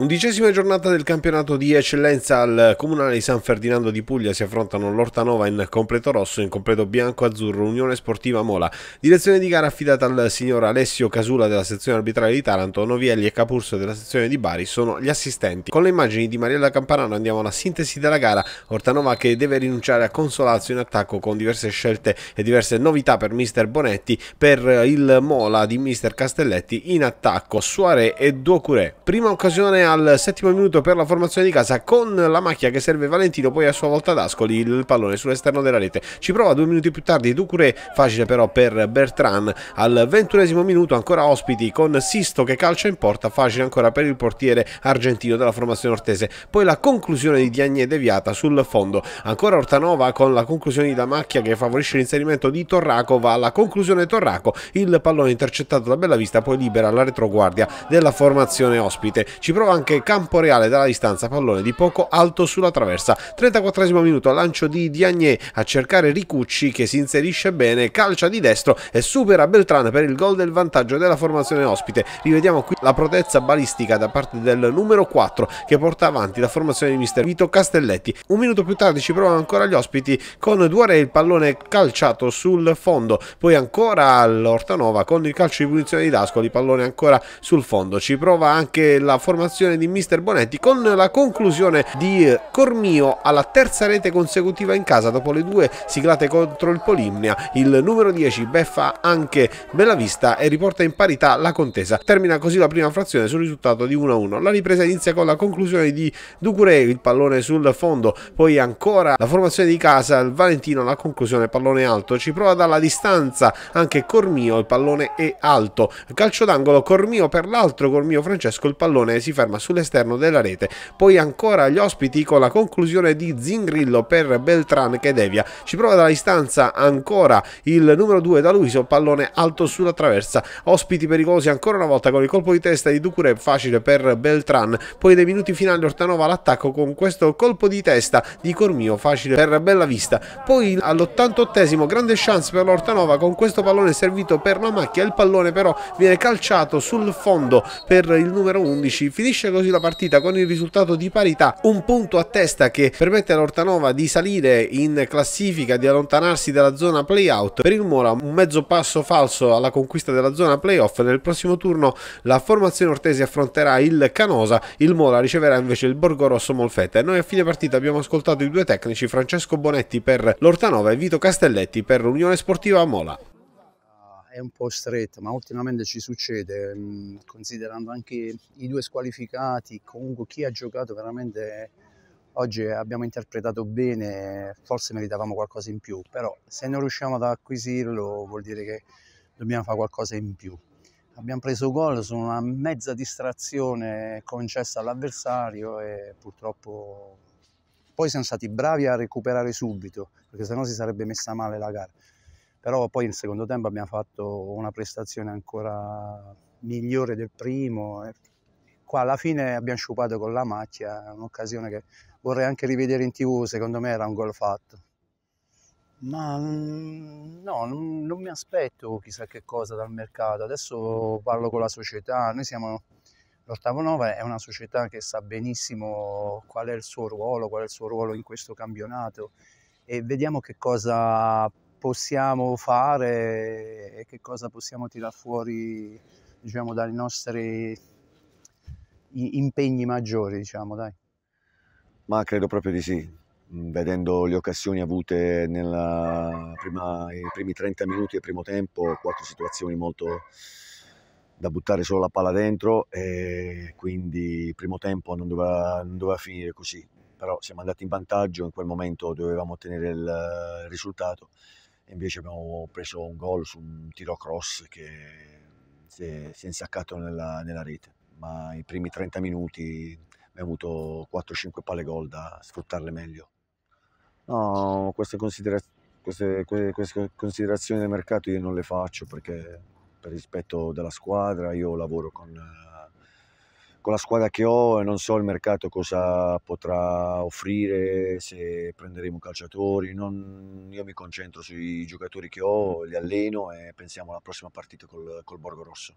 Undicesima giornata del campionato di eccellenza al Comunale di San Ferdinando di Puglia si affrontano l'Ortanova in completo rosso, in completo bianco-azzurro, Unione Sportiva Mola. Direzione di gara affidata al signor Alessio Casula della sezione arbitrale di Taranto, Novielli e Capurso della sezione di Bari sono gli assistenti. Con le immagini di Mariella Campanano andiamo alla sintesi della gara, Ortanova che deve rinunciare a Consolazzo in attacco con diverse scelte e diverse novità per mister Bonetti, per il Mola di mister Castelletti in attacco, Suare e Duocuré. Prima occasione al settimo minuto per la formazione di casa con la macchia che serve Valentino, poi a sua volta ad Ascoli il pallone sull'esterno della rete. Ci prova due minuti più tardi Ducuré, facile però per Bertrand. Al ventunesimo minuto ancora ospiti con Sisto che calcia in porta, facile ancora per il portiere argentino della formazione ortese. Poi la conclusione di Diagne deviata sul fondo. Ancora Ortanova con la conclusione di Damacchia che favorisce l'inserimento di Torraco, va alla conclusione Torraco, il pallone intercettato da Bellavista poi libera la retroguardia della formazione ospite. Ci prova anche campo reale dalla distanza, pallone di poco alto sulla traversa. 34 minuto, lancio di Diagné a cercare Ricucci che si inserisce bene, calcia di destro e supera Beltrán per il gol del vantaggio della formazione ospite. Rivediamo qui la protezza balistica da parte del numero 4 che porta avanti la formazione di mister Vito Castelletti. Un minuto più tardi ci provano ancora gli ospiti con Duare il pallone calciato sul fondo, poi ancora l'Ortanova con il calcio di punizione di Dascoli, pallone ancora sul fondo. Ci prova anche la formazione prestazione di mister Bonetti con la conclusione di eh, Cormio alla terza rete consecutiva in casa dopo le due siglate contro il Polimnia. Il numero 10 beffa anche Bellavista e riporta in parità la contesa. Termina così la prima frazione sul risultato di 1-1. La ripresa inizia con la conclusione di Ducure, il pallone sul fondo, poi ancora la formazione di casa, il Valentino alla conclusione pallone alto, ci prova dalla distanza anche Cormio, il pallone è alto. Calcio d'angolo Cormio per l'altro, Cormio Francesco, il pallone si ferma Fulham sull'esterno della rete. Poi ancora gli ospiti con la conclusione di Zingrillo per Beltran che devia. Ci prova dalla distanza ancora il numero 2 da Luiso, pallone alto sulla traversa. Ospiti pericolosi ancora una volta con il colpo di testa di Ducure, facile per Beltran. Poi nei minuti finali Ortanova all'attacco con questo colpo di testa di Cormio facile per Bella Vista. Poi all'88esimo grande chance per l'Ortanova con questo pallone servito per la macchia. Il pallone però viene calciato sul fondo per il numero 11. Finisce Finisce così la partita con il risultato di parità, un punto a testa che permette all'Ortanova di salire in classifica, di allontanarsi dalla zona playout. Per il Mora un mezzo passo falso alla conquista della zona playoff. Nel prossimo turno la formazione ortesi affronterà il Canosa, il Mora riceverà invece il Borgo Rosso Molfetta. E noi a fine partita abbiamo ascoltato i due tecnici Francesco Bonetti per l'Ortanova e Vito Castelletti per l'Unione Sportiva Mola è un po' stretta, ma ultimamente ci succede, considerando anche i due squalificati, comunque chi ha giocato veramente oggi abbiamo interpretato bene, forse meritavamo qualcosa in più, però se non riusciamo ad acquisirlo vuol dire che dobbiamo fare qualcosa in più. Abbiamo preso gol su una mezza distrazione concessa all'avversario e purtroppo poi siamo stati bravi a recuperare subito, perché sennò si sarebbe messa male la gara però poi nel secondo tempo abbiamo fatto una prestazione ancora migliore del primo. Eh. Qua alla fine abbiamo sciupato con la macchia, un'occasione che vorrei anche rivedere in tv, secondo me era un gol fatto. Ma mm, no, non, non mi aspetto chissà che cosa dal mercato, adesso parlo con la società, noi siamo L'Ottavo Nova è una società che sa benissimo qual è il suo ruolo, qual è il suo ruolo in questo campionato e vediamo che cosa possiamo fare e che cosa possiamo tirar fuori diciamo, dai nostri impegni maggiori. Diciamo, dai. Ma credo proprio di sì, mm, vedendo le occasioni avute nei primi 30 minuti del primo tempo, quattro situazioni molto da buttare solo la palla dentro e quindi il primo tempo non doveva, non doveva finire così, però siamo andati in vantaggio, in quel momento dovevamo ottenere il risultato invece abbiamo preso un gol su un tiro cross che si è, si è insaccato nella, nella, rete, ma i primi 30 minuti abbiamo avuto 4-5 palle gol da sfruttarle meglio. No, queste, considera queste, queste considerazioni del mercato io non le faccio perché per rispetto della squadra io lavoro con con la squadra che ho non so il mercato cosa potrà offrire, se prenderemo calciatori, non, io mi concentro sui giocatori che ho, li alleno e pensiamo alla prossima partita col, col Borgo Rosso.